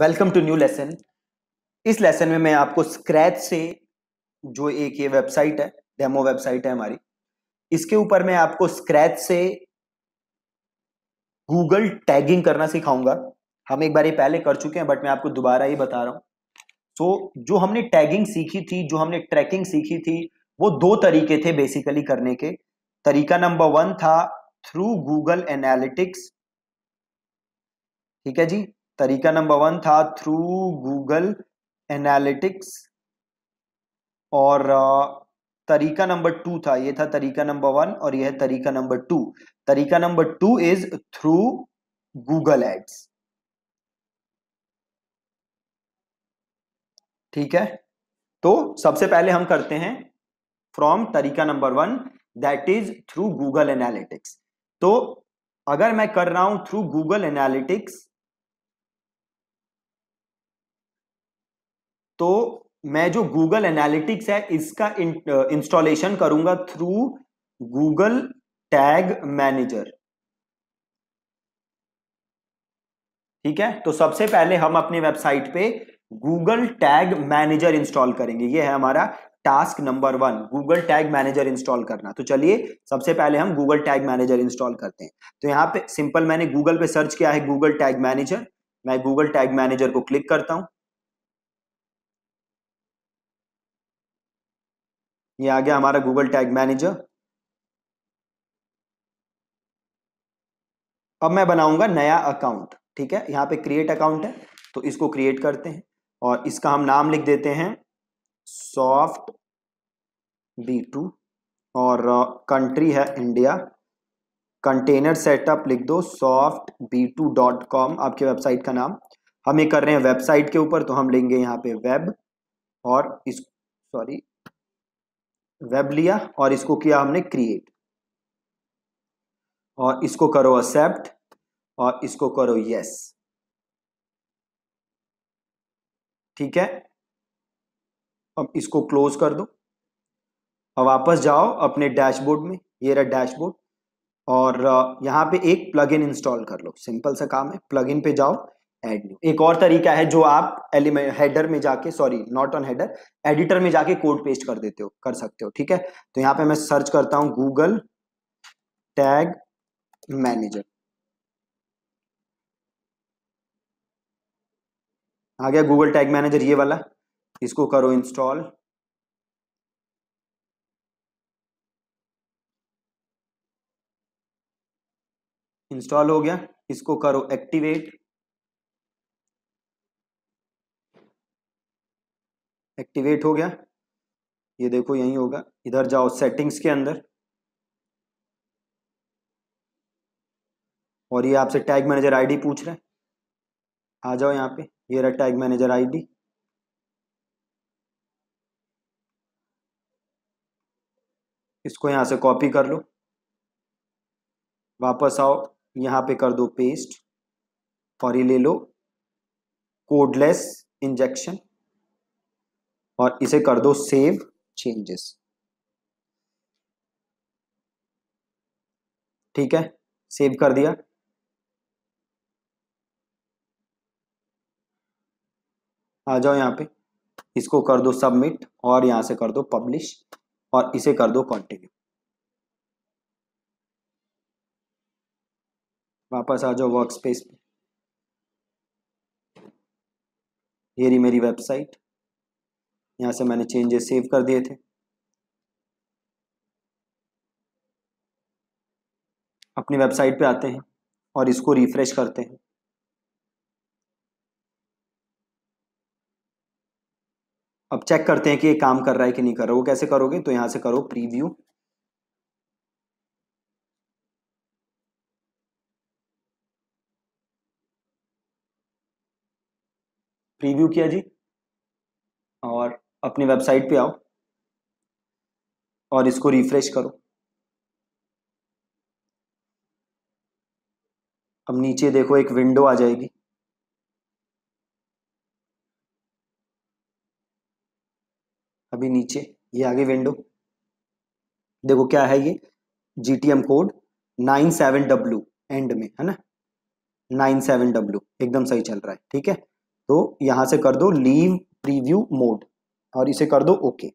welcome to new lesson इस lesson में मैं आपको स्क्रैच से जो एक ये वेबसाइट है डेमो वेबसाइट है हमारी इसके ऊपर मैं आपको स्क्रैच से गूगल टैगिंग करना सिखाऊंगा हम एक बार ये पहले कर चुके हैं बट मैं आपको दोबारा ही बता रहा हूं तो जो हमने टैगिंग सीखी थी जो हमने ट्रैकिंग सीखी थी वो दो तरीके थे बेसिकली करने के तरीका नंबर वन था थ्रू गूगल एनालिटिक्स ठीक है जी तरीका नंबर वन था थ्रू गूगल एनालिटिक्स और तरीका नंबर टू था ये था तरीका नंबर वन और यह तरीका नंबर टू तरीका number two is through Google ads ठीक है तो सबसे पहले हम करते हैं फ्रॉम तरीका number one that is through Google Analytics तो अगर मैं कर रहा हूं थ्रू गूगल एनालिटिक्स तो मैं जो गूगल एनालिटिक्स है इसका इंस्टॉलेशन करूंगा थ्रू गूगल टैग मैनेजर ठीक है तो सबसे पहले हम अपने वेबसाइट पे गूगल टैग मैनेजर इंस्टॉल करेंगे ये है हमारा task number one Google tag manager install करना तो चलिए सबसे पहले हम गूगल टैग मैनेजर इंस्टॉल करते हैं तो यहाँ पे सिंपल मैंने गूगल पे सर्च किया है गूगल टैग मैनेजर मैं गूगल टैग मैनेजर को क्लिक करता हूँ ये आ गया हमारा गूगल टैग मैनेजर अब मैं बनाऊंगा नया अकाउंट ठीक है यहाँ पे क्रिएट अकाउंट है तो इसको क्रिएट करते हैं और इसका हम नाम लिख देते हैं सॉफ्ट बी टू और कंट्री है इंडिया कंटेनर सेटअप लिख दो soft B two dot com आपके वेबसाइट का नाम हम ये कर रहे हैं वेबसाइट के ऊपर तो हम लेंगे यहाँ पे वेब और इस सॉरी वेब लिया और इसको किया हमने क्रिएट और इसको करो एक्सेप्ट और इसको करो यस ठीक है अब इसको क्लोज कर दो अब वापस जाओ अपने डैशबोर्ड में ये रहा डैशबोर्ड और यहां पे एक प्लगइन इंस्टॉल कर लो सिंपल सा काम है प्लगइन पे जाओ एड न्यू एक और तरीका है जो आप एलिमेंट हेडर में जाके sorry not on header editor में जाके कोड पेस्ट कर देते हो कर सकते हो ठीक है तो यहाँ पे मैं सर्च करता हूं गूगल टैग मैनेजर आ गया गूगल टैग मैनेजर ये वाला इसको करो इंस्टॉल इंस्टॉल हो गया इसको करो एक्टिवेट एक्टिवेट हो गया ये देखो यहीं होगा इधर जाओ सेटिंग्स के अंदर और ये आपसे टैग मैनेजर आईडी पूछ रहा है आ जाओ यहाँ पे ये रहा टैग मैनेजर आईडी इसको यहां से कॉपी कर लो वापस आओ यहां पे कर दो पेस्ट और ये ले लो कोडलेस इंजेक्शन और इसे कर दो सेव चेंजेस ठीक है सेव कर दिया आ जाओ यहां पे इसको कर दो सबमिट और यहां से कर दो पब्लिश और इसे कर दो कंटिन्यू वापस आ जाओ वर्क स्पेस पे ये रही मेरी वेबसाइट यहाँ से मैंने चेंजेस सेव कर दिए थे अपनी वेबसाइट पे आते हैं और इसको रिफ्रेश करते हैं अब चेक करते हैं कि ये काम कर रहा है कि नहीं कर रहा वो कैसे करोगे तो यहां से करो प्रीव्यू प्रीव्यू किया जी अपनी वेबसाइट पे आओ और इसको रिफ्रेश करो अब नीचे देखो एक विंडो आ जाएगी अभी नीचे ये आगे विंडो देखो क्या है ये M code nine seven W end में है ना नाइन सेवन डब्ल्यू एकदम सही चल रहा है ठीक है तो यहां से कर दो लीव प्रीव्यू मोड और इसे कर दो okay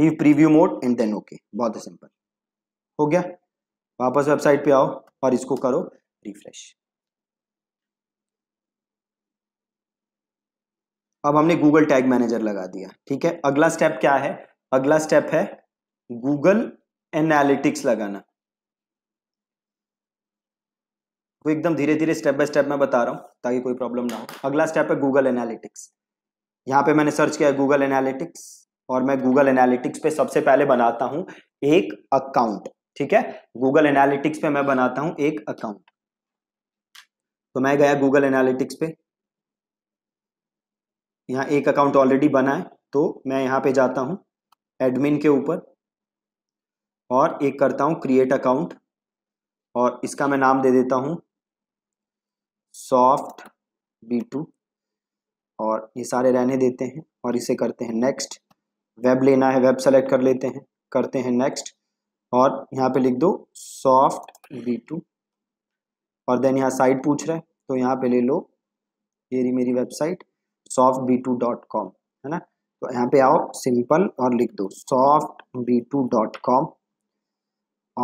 leave preview mode and then okay बहुत सिंपल हो गया वापस वेबसाइट पे आओ और इसको करो रिफ्रेश अब हमने गूगल टैग मैनेजर लगा दिया ठीक है अगला स्टेप क्या है अगला स्टेप है गूगल एनालिटिक्स लगाना वो एकदम धीरे धीरे स्टेप बाय स्टेप मैं बता रहा हूँ ताकि कोई प्रॉब्लम ना हो अगला स्टेप है गूगल एनालिटिक्स यहाँ पे मैंने सर्च किया गूगल एनालिटिक्स और मैं गूगल एनालिटिक्स पे सबसे पहले बनाता हूँ एक अकाउंट ठीक है गूगल एनालिटिक्स पे मैं बनाता हूँ एक अकाउंट तो मैं गया गूगल एनालिटिक्स पे यहाँ एक अकाउंट ऑलरेडी बना है तो मैं यहाँ पे जाता हूँ एडमिन के ऊपर और एक करता हूँ क्रिएट अकाउंट और इसका मैं नाम दे देता हूँ सॉफ्ट बी टू और ये सारे रहने देते हैं और इसे करते हैं नेक्स्ट वेब लेना है वेब सेलेक्ट कर लेते हैं करते हैं नेक्स्ट और यहाँ पे लिख दो सॉफ्ट बी टू और देन यहाँ साइट पूछ रहा है तो यहाँ पे ले लो ये रही मेरी website soft B two dot com है ना तो यहाँ पे आओ सिंपल और लिख दो soft B two dot com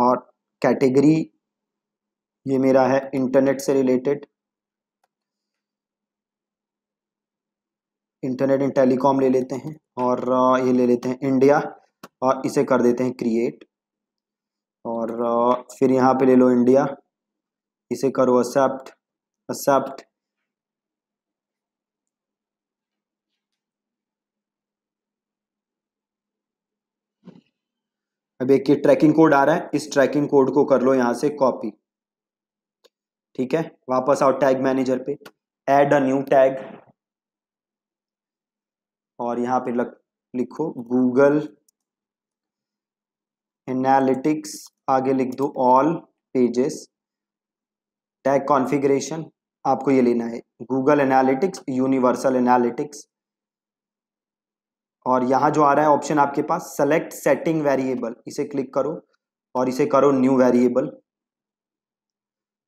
और कैटेगरी ये मेरा है इंटरनेट से रिलेटेड इंटरनेट एंड टेलीकॉम ले लेते हैं और ये ले लेते हैं इंडिया और इसे कर देते हैं क्रिएट और फिर यहाँ पे ले लो इंडिया इसे करो एक्सेप्ट एक्सेप्ट अब एक ये ट्रैकिंग कोड आ रहा है इस ट्रैकिंग कोड को कर लो यहाँ से कॉपी ठीक है वापस आओ टैग मैनेजर पे ऐड अ न्यू टैग और यहाँ पे लग लिखो गूगल एनालिटिक्स आगे लिख दो ऑल पेजेस टैग कॉन्फ़िगरेशन आपको ये लेना है गूगल एनालिटिक्स यूनिवर्सल एनालिटिक्स और यहाँ जो आ रहा है ऑप्शन आपके पास सेलेक्ट सेटिंग वेरिएबल इसे क्लिक करो और इसे करो न्यू वेरिएबल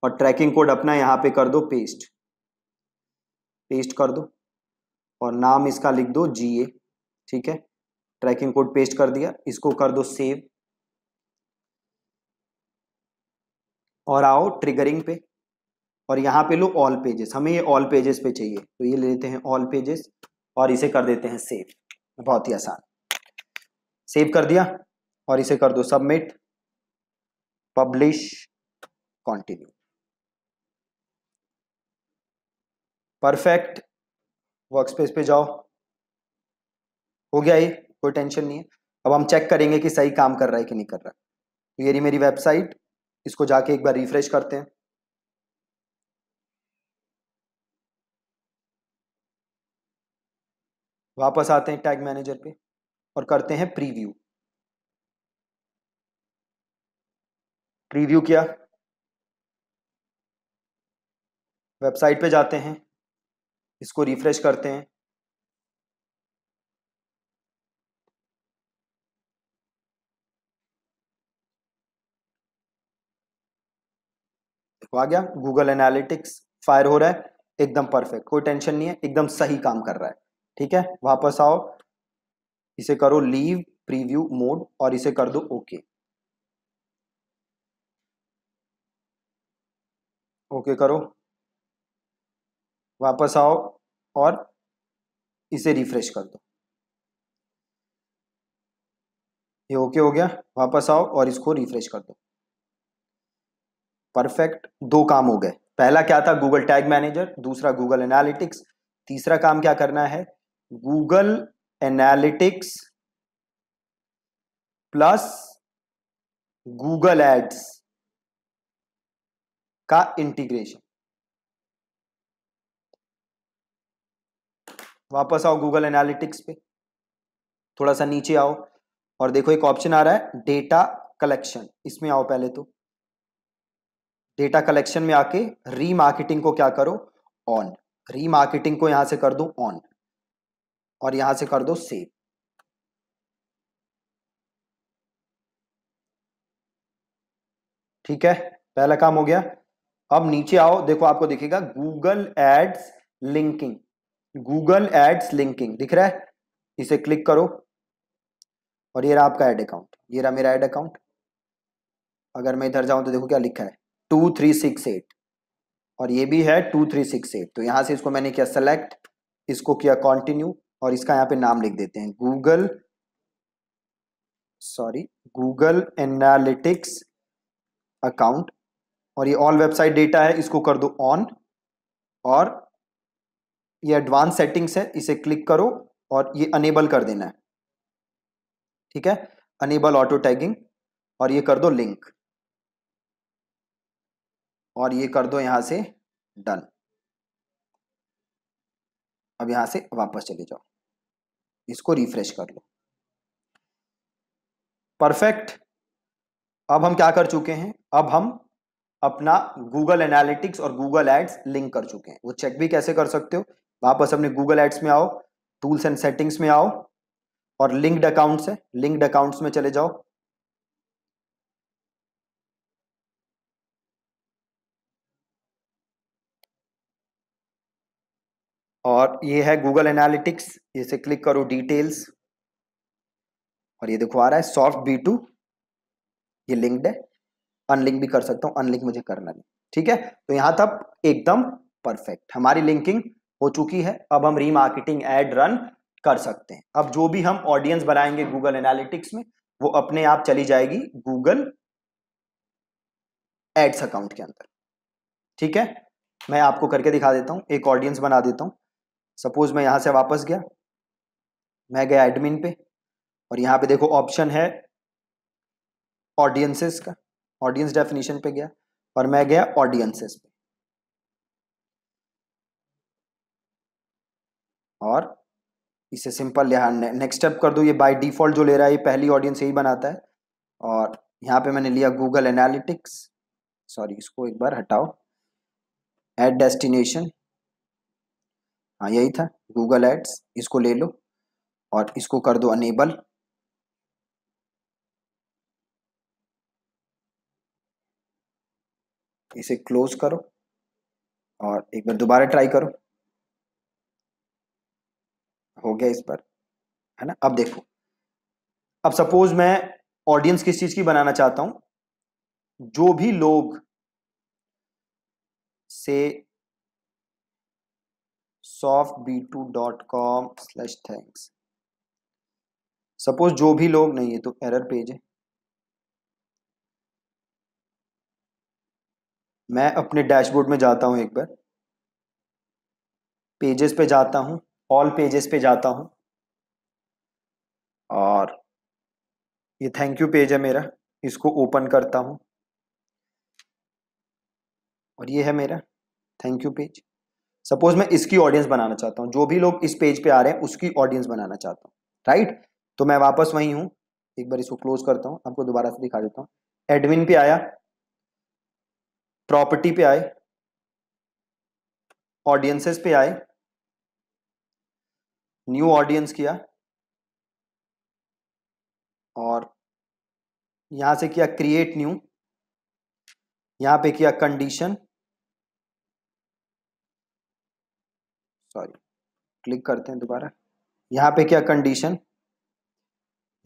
और ट्रैकिंग कोड अपना यहाँ पे कर दो पेस्ट पेस्ट कर दो और नाम इसका लिख दो जी ठीक है ट्रैकिंग कोड पेस्ट कर दिया इसको कर दो सेव और आओ ट्रिगरिंग पे और यहाँ पे लो ऑल पेजेस हमें ये ऑल पेजेस पे चाहिए तो ये ले लेते हैं ऑल पेजेस और इसे कर देते हैं सेव बहुत ही आसान सेव कर दिया और इसे कर दो submit publish continue perfect work space पे जाओ हो गया ये कोई टेंशन नहीं है अब हम चेक करेंगे कि सही काम कर रहा है कि नहीं कर रहा तो ये रही मेरी वेबसाइट इसको जाके एक बार रिफ्रेश करते हैं वापस आते हैं टैग मैनेजर पे और करते हैं प्रीव्यू प्रीव्यू किया वेबसाइट पे जाते हैं इसको रिफ्रेश करते हैं तो आ गया गूगल एनालिटिक्स फायर हो रहा है एकदम परफेक्ट कोई टेंशन नहीं है एकदम सही काम कर रहा है ठीक है वापस आओ इसे करो लीव प्रीव्यू मोड और इसे कर दो ओके ओके करो वापस आओ और इसे रिफ्रेश कर दो ये ओके हो गया वापस आओ और इसको रिफ्रेश कर दो परफेक्ट दो काम हो गए पहला क्या था गूगल टैग मैनेजर दूसरा गूगल एनालिटिक्स तीसरा काम क्या करना है Google Analytics plus Google ads का इंटीग्रेशन वापस आओ गूगल एनालिटिक्स पे थोड़ा सा नीचे आओ और देखो एक ऑप्शन आ रहा है डेटा कलेक्शन इसमें आओ पहले तो डेटा कलेक्शन में आके रीमार्केटिंग को क्या करो ऑन रीमार्केटिंग को यहां से कर दो ऑन और यहां से कर दो सेव ठीक है पहला काम हो गया अब नीचे आओ देखो आपको दिखेगा Google ads linking Google ads linking दिख रहा है इसे क्लिक करो और ये रहा आपका एड अकाउंट ये रहा मेरा एड अकाउंट अगर मैं इधर जाऊं तो देखो क्या लिखा है टू थ्री सिक्स एट और ये भी है टू थ्री सिक्स एट तो यहां से इसको मैंने किया सेलेक्ट इसको किया कॉन्टिन्यू और इसका यहाँ पे नाम लिख देते हैं Google sorry Google Analytics account और ये ऑल वेबसाइट डेटा है इसको कर दो ऑन और ये एडवांस सेटिंग्स है इसे क्लिक करो और ये अनेबल कर देना है ठीक है अनेबल ऑटो टैगिंग और ये कर दो लिंक और ये कर दो यहां से डन अब यहां से वापस चले जाओ इसको रिफ्रेश कर लो परफेक्ट अब हम क्या कर चुके हैं अब हम अपना गूगल एनालिटिक्स और गूगल एड्स लिंक कर चुके हैं वो चेक भी कैसे कर सकते हो वापस अपने गूगल एड्स में आओ टूल्स एंड सेटिंग्स में आओ और लिंक्ड अकाउंट्स है लिंक्ड अकाउंट्स में चले जाओ और ये है गूगल एनालिटिक्स इसे क्लिक करो डिटेल्स और ये देखो आ रहा है सॉफ्ट बी टू ये लिंक्ड है अनलिंक भी कर सकता हूं अनलिंक मुझे करना नहीं ठीक है तो यहां तक एकदम परफेक्ट हमारी लिंकिंग हो चुकी है अब हम रीमार्केटिंग एड रन कर सकते हैं अब जो भी हम ऑडियंस बनाएंगे गूगल एनालिटिक्स में वो अपने आप चली जाएगी गूगल एड्स अकाउंट के अंदर ठीक है मैं आपको करके दिखा देता हूं एक ऑडियंस बना देता हूं सपोज मैं यहां से वापस गया मैं गया एडमिन पे और यहां पे देखो ऑप्शन है ऑडियंसेस का ऑडियंस डेफिनेशन पे गया और मैं गया ऑडियंसेस पे और इसे सिंपल यहाँ नेक्स्ट स्टेप कर दो ये बाय डिफॉल्ट जो ले रहा है ये पहली ऑडियंस यही बनाता है और यहाँ पे मैंने लिया गूगल एनालिटिक्स सॉरी इसको एक बार हटाओ एड डेस्टिनेशन हाँ यही था गूगल एड्स इसको ले लो और इसको कर दो अनेबल इसे क्लोज करो और एक बार दोबारा ट्राई करो हो गया इस पर है ना अब देखो अब सपोज मैं ऑडियंस किस चीज की बनाना चाहता हूं जो भी लोग से कॉम स्लैश थैंक्स सपोज जो भी लोग नहीं है तो एरर पेज है मैं अपने डैशबोर्ड में जाता हूं एक बार पेजेस पे जाता हूं ऑल पेजेस पे जाता हूं और ये थैंक यू पेज है मेरा इसको ओपन करता हूं और ये है मेरा थैंक यू पेज सपोज मैं इसकी ऑडियंस बनाना चाहता हूं जो भी लोग इस पेज पे आ रहे हैं उसकी ऑडियंस बनाना चाहता हूँ राइट तो मैं वापस वहीं हूं एक बार इसको क्लोज करता हूँ आपको दोबारा से दिखा देता हूँ एडमिन पे आया प्रॉपर्टी पे आए ऑडियंसेस पे आए न्यू ऑडियंस किया और यहां से किया क्रिएट न्यू यहां पे किया कंडीशन सॉरी क्लिक करते हैं दोबारा यहां पे क्या कंडीशन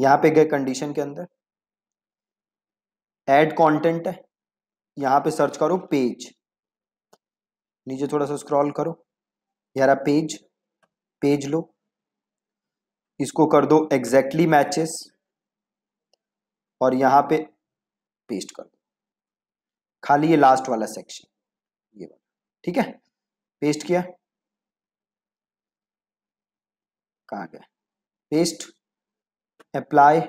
यहां पे गए कंडीशन के अंदर ऐड कंटेंट है यहां पे सर्च करो पेज नीचे थोड़ा सा स्क्रॉल करो यारा पेज पेज लो इसको कर दो एग्जैक्टली exactly मैचेस और यहां पे पेस्ट कर दो खाली ये लास्ट वाला सेक्शन ये वाला ठीक है पेस्ट किया कहा गया पेस्ट अप्लाई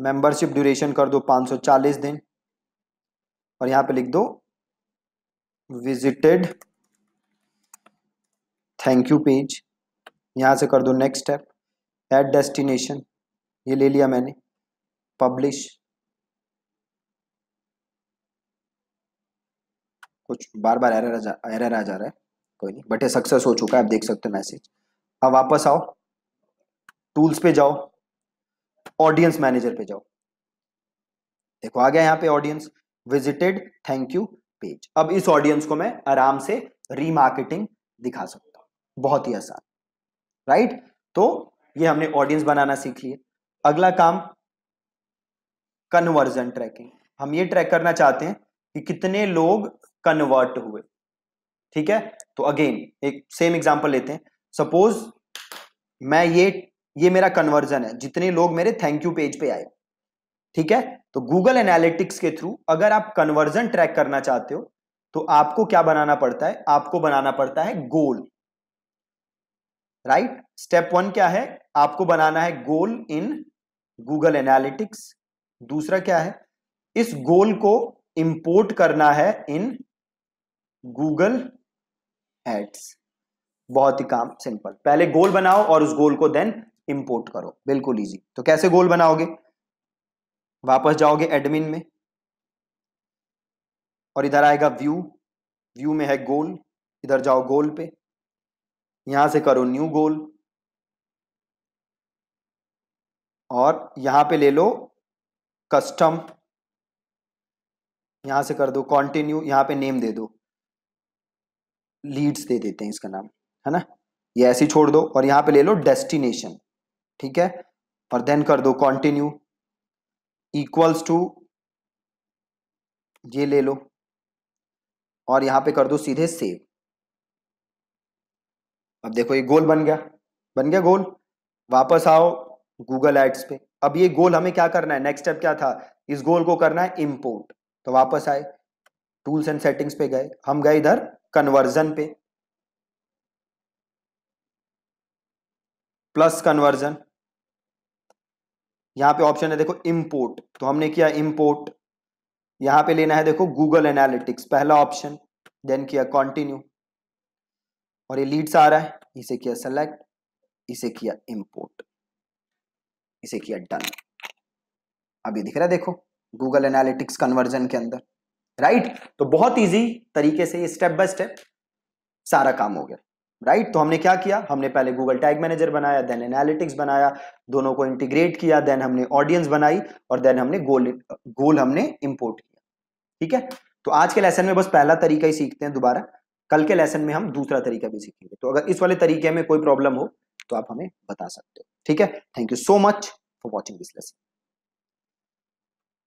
मेंबरशिप ड्यूरेशन कर दो 540 दिन और यहां पे लिख दो विजिटेड थैंक यू पेज यहाँ से कर दो नेक्स्ट स्टेप एट डेस्टिनेशन ये ले लिया मैंने पब्लिश कुछ बार बार एरर आ जा एरर आ जा रहा है कोई नहीं बट ये सक्सेस हो चुका है आप देख सकते हो मैसेज अब वापस आओ टूल्स पे जाओ ऑडियंस मैनेजर पे जाओ देखो आ गया यहाँ पे audience visited thank you page अब इस ऑडियंस को मैं आराम से रीमार्केटिंग दिखा सकता हूँ बहुत ही आसान राइट तो ये हमने ऑडियंस बनाना सीख लिए अगला काम कन्वर्जन ट्रैकिंग हम ये ट्रैक करना चाहते हैं कि कितने लोग कन्वर्ट हुए ठीक है तो अगेन एक सेम एग्जांपल लेते हैं सपोज मैं ये ये मेरा कन्वर्जन है जितने लोग मेरे थैंक यू पेज पे आए ठीक है तो गूगल एनालिटिक्स के थ्रू अगर आप कन्वर्जन ट्रैक करना चाहते हो तो आपको क्या बनाना पड़ता है आपको बनाना पड़ता है गोल राइट स्टेप वन क्या है आपको बनाना है गोल इन गूगल एनालिटिक्स दूसरा क्या है इस गोल को इंपोर्ट करना है इन गूगल एड्स बहुत ही काम सिंपल पहले गोल बनाओ और उस गोल को देन इंपोर्ट करो बिल्कुल इजी तो कैसे गोल बनाओगे वापस जाओगे एडमिन में और इधर आएगा व्यू व्यू में है गोल इधर जाओ गोल पे यहां से करो न्यू गोल और यहां पे ले लो कस्टम यहां से कर दो कंटिन्यू यहां पे नेम दे दो लीड्स दे देते हैं इसका नाम है ना ये ऐसे छोड़ दो और यहां पे ले लो डेस्टिनेशन ठीक है और देन कर दो कंटिन्यू इक्वल्स टू ये ले लो और यहां पे कर दो सीधे सेव अब देखो ये गोल बन गया बन गया गोल वापस आओ गूगल एड्स पे अब ये गोल हमें क्या करना है नेक्स्ट स्टेप क्या था इस गोल को करना है इम्पोर्ट तो वापस आए टूल्स एंड सेटिंग्स पे गए हम गए इधर कन्वर्जन पे प्लस कन्वर्जन यहां पे ऑप्शन है देखो इम्पोर्ट तो हमने किया इम्पोर्ट यहां पे लेना है देखो गूगल एनालिटिक्स पहला ऑप्शन देन किया कंटिन्यू और ये लीड्स आ रहा है इसे किया सेलेक्ट इसे किया इंपोर्ट इसे किया डन अब ये दिख रहा है देखो गूगल एनालिटिक्स कन्वर्जन के अंदर राइट तो बहुत इजी तरीके से ये स्टेप बाय स्टेप सारा काम हो गया राइट तो हमने क्या किया हमने पहले गूगल टैग मैनेजर बनाया देन एनालिटिक्स बनाया दोनों को इंटीग्रेट किया देन हमने ऑडियंस बनाई और देन हमने गोल गोल हमने इंपोर्ट किया ठीक है तो आज के लेसन में बस पहला तरीका ही सीखते हैं दोबारा कल के लेसन में हम दूसरा तरीका भी सीखेंगे तो अगर इस वाले तरीके में कोई प्रॉब्लम हो तो आप हमें बता सकते हो ठीक है thank you so much for watching this lesson